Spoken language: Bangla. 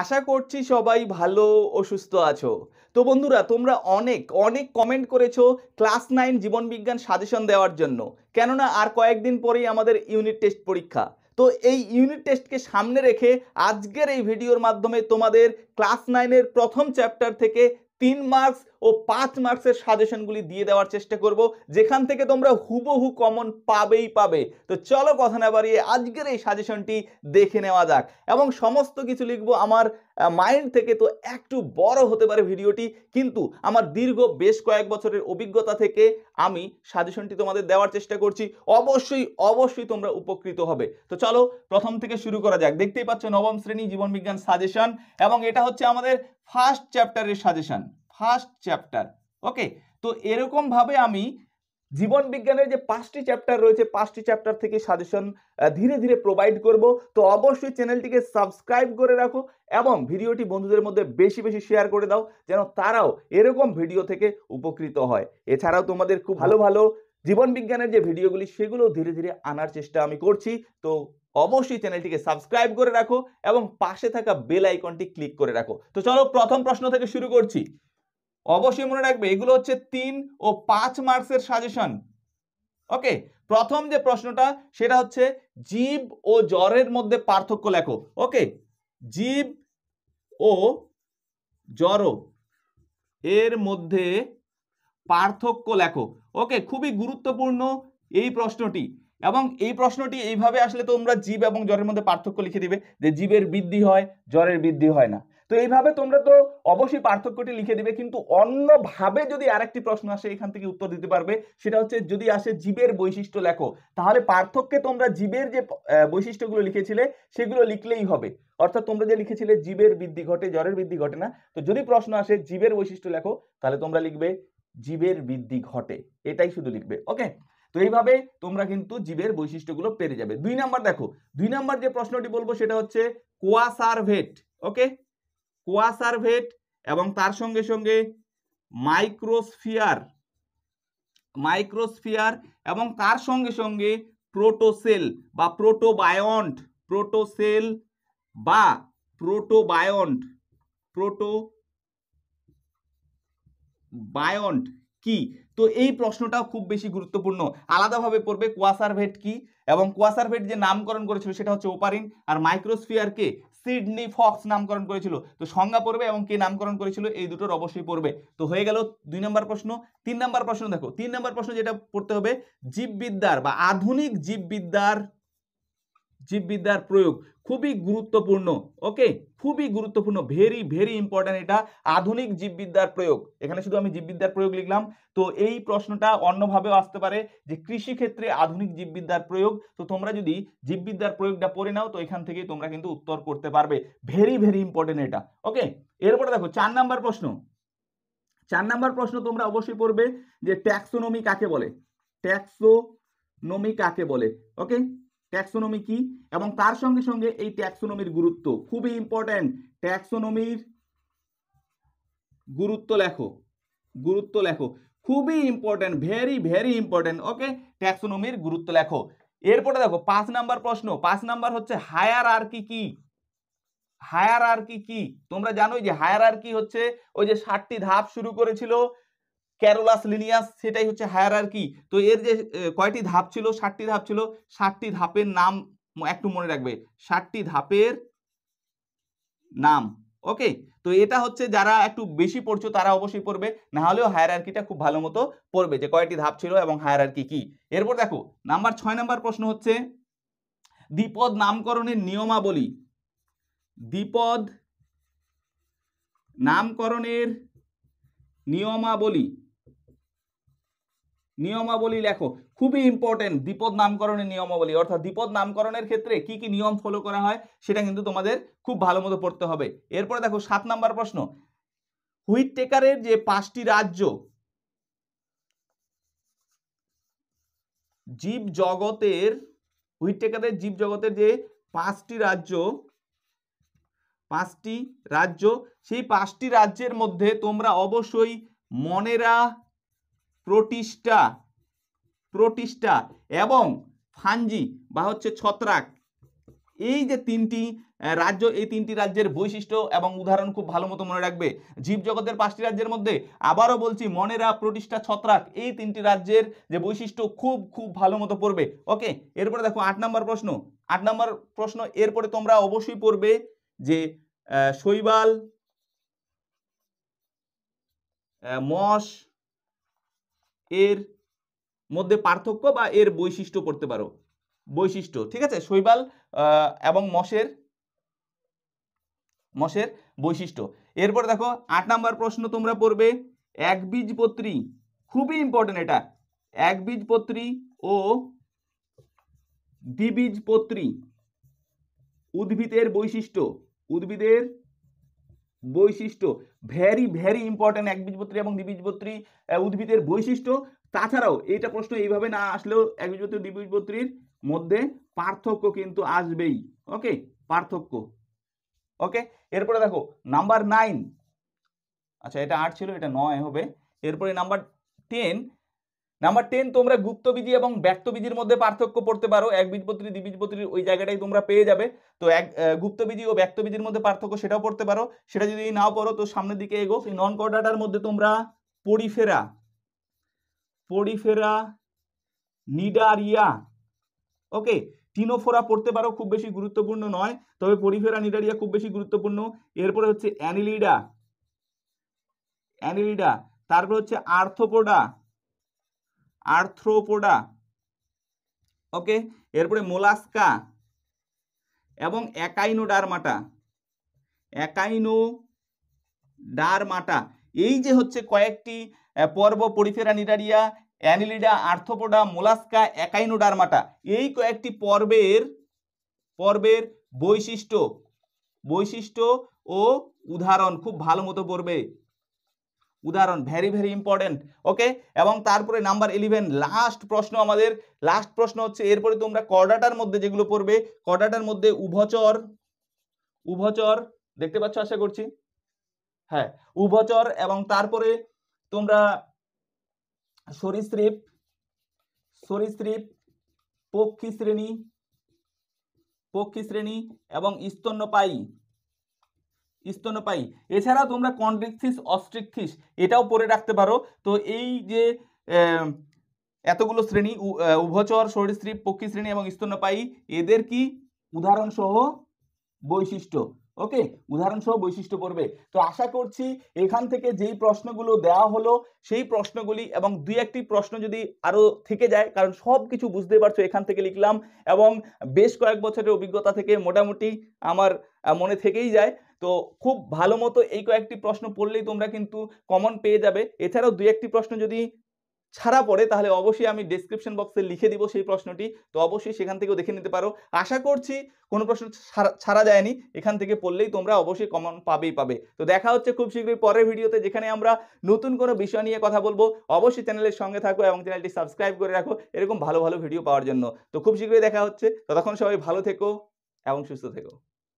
আশা করছি সবাই ভালো ও সুস্থ আছো তো বন্ধুরা তোমরা অনেক অনেক কমেন্ট করেছো ক্লাস নাইন জীবনবিজ্ঞান সাজেশন দেওয়ার জন্য কেননা আর কয়েকদিন পরেই আমাদের ইউনিট টেস্ট পরীক্ষা তো এই ইউনিট টেস্টকে সামনে রেখে আজকের এই ভিডিওর মাধ্যমে তোমাদের ক্লাস নাইনের প্রথম চ্যাপ্টার থেকে তিন মার্কস ও পাঁচ মার্কসের সাজেশনগুলি দিয়ে দেওয়ার চেষ্টা করব যেখান থেকে তোমরা হুবহু কমন পাবেই পাবে তো চলো কথা না বাড়িয়ে আজকের এই সাজেশনটি দেখে নেওয়া যাক এবং সমস্ত কিছু লিখব আমার মাইন্ড থেকে তো একটু বড় হতে পারে ভিডিওটি কিন্তু আমার দীর্ঘ বেশ কয়েক বছরের অভিজ্ঞতা থেকে আমি সাজেশনটি তোমাদের দেওয়ার চেষ্টা করছি অবশ্যই অবশ্যই তোমরা উপকৃত হবে তো চলো প্রথম থেকে শুরু করা যাক দেখতেই পাচ্ছ নবম শ্রেণী জীবনবিজ্ঞান সাজেশন এবং এটা হচ্ছে আমাদের ফার্স্ট চ্যাপ্টারের সাজেশন ফার্স্ট চ্যাপ্টার ওকে তো এরকমভাবে আমি জীবন বিজ্ঞানের যে পাঁচটি চ্যাপ্টার রয়েছে পাঁচটি চ্যাপ্টার থেকে সাজেশন ধীরে ধীরে প্রোভাইড করব তো অবশ্যই চ্যানেলটিকে সাবস্ক্রাইব করে রাখো এবং ভিডিওটি বন্ধুদের মধ্যে বেশি বেশি শেয়ার করে দাও যেন তারাও এরকম ভিডিও থেকে উপকৃত হয় এছাড়াও তোমাদের খুব ভালো ভালো জীবন বিজ্ঞানের যে ভিডিওগুলি সেগুলো ধীরে ধীরে আনার চেষ্টা আমি করছি তো অবশ্যই চ্যানেলটিকে সাবস্ক্রাইব করে রাখো এবং পাশে থাকা বেল আইকনটি ক্লিক করে রাখো তো চলো প্রথম প্রশ্ন থেকে শুরু করছি অবশ্যই মনে রাখবে এগুলো হচ্ছে তিন ও পাঁচ মার্কসের সাজেশন ওকে প্রথম যে প্রশ্নটা সেটা হচ্ছে জীব ও জ্বরের মধ্যে পার্থক্য লেখো ওকে জীব ও জ্বর এর মধ্যে পার্থক্য লেখো ওকে খুবই গুরুত্বপূর্ণ এই প্রশ্নটি এবং এই প্রশ্নটি এইভাবে আসলে তোমরা জীব এবং জ্বরের মধ্যে পার্থক্য লিখে দিবে যে জীবের বৃদ্ধি হয় জ্বরের বৃদ্ধি হয় না তো এইভাবে তোমরা তো অবশ্যই পার্থক্যটি লিখে দিবে কিন্তু অন্যভাবে যদি আরেকটি প্রশ্ন আসে এখান থেকে উত্তর দিতে পারবে সেটা হচ্ছে যদি আসে জীবের বৈশিষ্ট্য লেখো তাহলে পার্থক্যে তোমরা জীবের যে বৈশিষ্ট্যগুলো লিখেছিলে সেগুলো লিখলেই হবে অর্থাৎ তোমরা যে লিখেছিলে জীবের বৃদ্ধি ঘটে জ্বরের বৃদ্ধি ঘটে না তো যদি প্রশ্ন আসে জীবের বৈশিষ্ট্য লেখো তাহলে তোমরা লিখবে জীবের বৃদ্ধি ঘটে এটাই শুধু লিখবে ওকে তো এইভাবে তোমরা কিন্তু জীবের বৈশিষ্ট্যগুলো পেরে যাবে দুই নাম্বার দেখো দুই নাম্বার যে প্রশ্নটি বলবো সেটা হচ্ছে কোয়াসারভেট ওকে কোয়াসার্ভেট এবং তার সঙ্গে সঙ্গে মাইক্রোস্ফিয়ার মাইক্রোস্ফিয়ার এবং তার সঙ্গে সঙ্গে প্রোটোসেল বা প্রোটোবায়ন্ট প্রোটোসেল বা প্রোটোবায়ন্ট প্রোটো বায়ন্ট কি তো এই প্রশ্নটাও খুব বেশি গুরুত্বপূর্ণ আলাদাভাবে পড়বে কোয়াসারভেট কি এবং কোয়াসারভেট যে নামকরণ করেছিল সেটা হচ্ছে ওপারিন আর মাইক্রোস্ফিয়ারকে সিডনি ফক্স নামকরণ করেছিল তো সংজ্ঞা পড়বে এবং কে নামকরণ করেছিল এই দুটোর অবশ্যই পড়বে তো হয়ে গেল দুই নম্বর প্রশ্ন তিন নম্বর প্রশ্ন দেখো তিন নম্বর প্রশ্ন যেটা পড়তে হবে জীববিদ্যার বা আধুনিক জীববিদ্যার জীববিদ্যার প্রয়োগ খুবই গুরুত্বপূর্ণ ওকে খুবই গুরুত্বপূর্ণ ভেরি ভেরি ইম্পর্ট্যান্ট এটা আধুনিক জীববিদ্যার প্রয়োগ এখানে শুধু আমি জীববিদ্যার প্রয়োগ লিখলাম তো এই প্রশ্নটা অন্যভাবেও আসতে পারে যে কৃষি ক্ষেত্রে আধুনিক জীববিদ্যার প্রয়োগ তো তোমরা যদি জীববিদ্যার প্রয়োগটা পড়ে নাও তো এখান থেকে তোমরা কিন্তু উত্তর করতে পারবে ভেরি ভেরি ইম্পর্ট্যান্ট এটা ওকে এরপরে দেখো চার নাম্বার প্রশ্ন চার নাম্বার প্রশ্ন তোমরা অবশ্যই পড়বে যে ট্যাক্সোনমি কাকে বলে ট্যাক্সোনমি কাকে বলে ওকে ট্যাক্সোনমি কি এবং তার সঙ্গে সঙ্গে এই ট্যাক্সোনমির গুরুত্ব খুবই ইম্পর্ট্যান্ট ট্যাক্সোনমির গুরুত্ব লেখো গুরুত্ব লেখো খুবই important very very important okay ট্যাক্সোনমির গুরুত্ব লেখো এরপরে দেখো পাঁচ নাম্বার প্রশ্ন পাঁচ নাম্বার হচ্ছে হায়ার আর কি কি হায়ার আর কি কি তোমরা জানোই যে হায়ার আর কি হচ্ছে ওই যে ষাটটি ধাপ শুরু করেছিল ক্যারোলাস লিনিয়াস সেটাই হচ্ছে হায়ার কি তো এর যে কয়টি ধাপ ছিল ষাটটি ধাপ ছিল ষাটটি ধাপের নাম একটু মনে রাখবে ষাটটি ধাপের নাম ওকে তো এটা হচ্ছে যারা একটু বেশি পড়ছো তারা অবশ্যই পড়বে না হলেও হায়ারার্কিটা খুব ভালো মতো পড়বে যে কয়টি ধাপ ছিল এবং হায়ারার্কি কি এরপর দেখো নাম্বার ছয় নাম্বার প্রশ্ন হচ্ছে দ্বিপদ নামকরণের নিয়মাবলী দ্বিপদ নামকরণের নিয়মাবলী নিয়মাবলী লেখো খুবই ইম্পর্টেন্ট বিপদ নামকরণের নিয়মাবলী অর্থাৎ বিপদ নামকরণের ক্ষেত্রে কি কি নিয়ম ফলো করা হয় সেটা কিন্তু তোমাদের খুব ভালো মতো পড়তে হবে এরপরে দেখো সাত নাম্বার প্রশ্ন হুইট টেকারের যে পাঁচটি রাজ্য জীব জগতের হুইট টেকারের জীব জগতের যে পাঁচটি রাজ্য পাঁচটি রাজ্য সেই পাঁচটি রাজ্যের মধ্যে তোমরা অবশ্যই মনেরা প্রতিষ্ঠা প্রতিষ্ঠা এবং ফাঞ্জি বা হচ্ছে ছত্রাক এই যে তিনটি রাজ্য এই তিনটি রাজ্যের বৈশিষ্ট্য এবং উদাহরণ খুব ভালো মতো মনে রাখবে জীবজগতের পাঁচটি রাজ্যের মধ্যে আবারও বলছি মনেরা প্রতিষ্ঠা ছত্রাক এই তিনটি রাজ্যের যে বৈশিষ্ট্য খুব খুব ভালো মতো পড়বে ওকে এরপরে দেখো আট নম্বর প্রশ্ন আট নম্বর প্রশ্ন এরপরে তোমরা অবশ্যই পড়বে যে শৈবাল মশ এর মধ্যে পার্থক্য বা এর বৈশিষ্ট্য পড়তে পারো বৈশিষ্ট্য ঠিক আছে শৈবাল এবং মশের মশের বৈশিষ্ট্য এরপর দেখো আট নাম্বার প্রশ্ন তোমরা পড়বে একবীজপত্রী খুবই ইম্পর্টেন্ট এটা একবীজপত্রী ও দ্বিবীজপত্রী উদ্ভিদের বৈশিষ্ট্য উদ্ভিদের বৈশিষ্ট্য ভেরি ভেরি ইম্পর্ট্যান্ট একবীজপত্রী এবং দ্বিবীজপত্রী উদ্ভিদের বৈশিষ্ট্য তাছাড়াও এটা প্রশ্ন এইভাবে না আসলেও একবীজপত্রী দ্বিবীজপত্রীর মধ্যে পার্থক্য কিন্তু আসবেই ওকে পার্থক্য ওকে এরপরে দেখো নাম্বার নাইন আচ্ছা এটা আট ছিল এটা নয় হবে এরপরে নাম্বার টেন নাম্বার টেন তোমরা গুপ্তবিধি এবং ব্যক্তবিধির মধ্যে পার্থক্য পড়তে পারো এক বীজপত্রী দ্বিবীজপত্রীর ওই জায়গাটাই তোমরা পেয়ে যাবে তো এক গুপ্তবিধি ও ব্যক্তবিধির মধ্যে পার্থক্য সেটাও পড়তে পারো সেটা যদি নাও পড়ো তো সামনের দিকে এগো সেই নন কর্ডাটার মধ্যে তোমরা Porifera Porifera Cnidaria okay Ctenophora পড়তে পারো খুব বেশি গুরুত্বপূর্ণ নয় তবে পরিফেরা নিডারিয়া খুব বেশি গুরুত্বপূর্ণ এরপরে হচ্ছে অ্যানিলিডা অ্যানিলিডা তারপরে হচ্ছে আর্থোপোডা আর্থ্রোপোডা ওকে এরপরে মোলাস্কা এবং একাইনো একাইনোডারমাটা একাইনো ডারমাটা এই যে হচ্ছে কয়েকটি পর্ব Porifera Cnidaria Annelida Arthropoda Mollusca Echinodermata এই কয়েকটি পর্বের পর্বের বৈশিষ্ট্য বৈশিষ্ট্য ও উদাহরণ খুব ভালো মতো পড়বে উদাহরণ ভেরি ভেরি ইম্পর্টেন্ট ওকে এবং তারপরে নাম্বার ইলেভেন লাস্ট প্রশ্ন আমাদের লাস্ট প্রশ্ন হচ্ছে এরপরে তোমরা কডাটার মধ্যে যেগুলো পড়বে কডাটার মধ্যে উভচর উভচর দেখতে পাচ্ছ আশা করছি হ্যাঁ উভচর এবং তারপরে তোমরা সরীসৃপ সরীসৃপ পক্ষী শ্রেণী পক্ষী শ্রেণী এবং স্তন্যপায়ী স্তনপায়ী এছাড়া তোমরা কন্ড্রিকথিস অস্ট্রিকথিস এটাও পরে রাখতে পারো তো এই যে এতগুলো শ্রেণী উভচর সরীসৃপ পক্ষী শ্রেণী এবং স্তন্যপায়ী এদের কি উদাহরণসহ বৈশিষ্ট্য ওকে উদাহরণসহ বৈশিষ্ট্য পড়বে তো আশা করছি এখান থেকে যেই প্রশ্নগুলো দেওয়া হলো সেই প্রশ্নগুলি এবং দুই একটি প্রশ্ন যদি আরও থেকে যায় কারণ সব কিছু বুঝতে পারছো এখান থেকে লিখলাম এবং বেশ কয়েক বছরের অভিজ্ঞতা থেকে মোটামুটি আমার মনে থেকেই যায় তো খুব ভালো মতো এই কয়েকটি প্রশ্ন পড়লেই তোমরা কিন্তু কমন পেয়ে যাবে এছাড়াও দু একটি প্রশ্ন যদি ছাড়া পড়ে তাহলে অবশ্যই আমি ডিসক্রিপশন বক্সে লিখে দিব সেই প্রশ্নটি তো অবশ্যই সেখান থেকেও দেখে নিতে পারো আশা করছি কোনো প্রশ্ন ছাড়া যায়নি এখান থেকে পড়লেই তোমরা অবশ্যই কমন পাবেই পাবে তো দেখা হচ্ছে খুব শীঘ্রই পরের ভিডিওতে যেখানে আমরা নতুন কোনো বিষয় নিয়ে কথা বলবো অবশ্যই চ্যানেলের সঙ্গে থাকো এবং চ্যানেলটি সাবস্ক্রাইব করে রাখো এরকম ভালো ভালো ভিডিও পাওয়ার জন্য তো খুব শীঘ্রই দেখা হচ্ছে ততক্ষণ সবাই ভালো থেকো এবং সুস্থ থেকো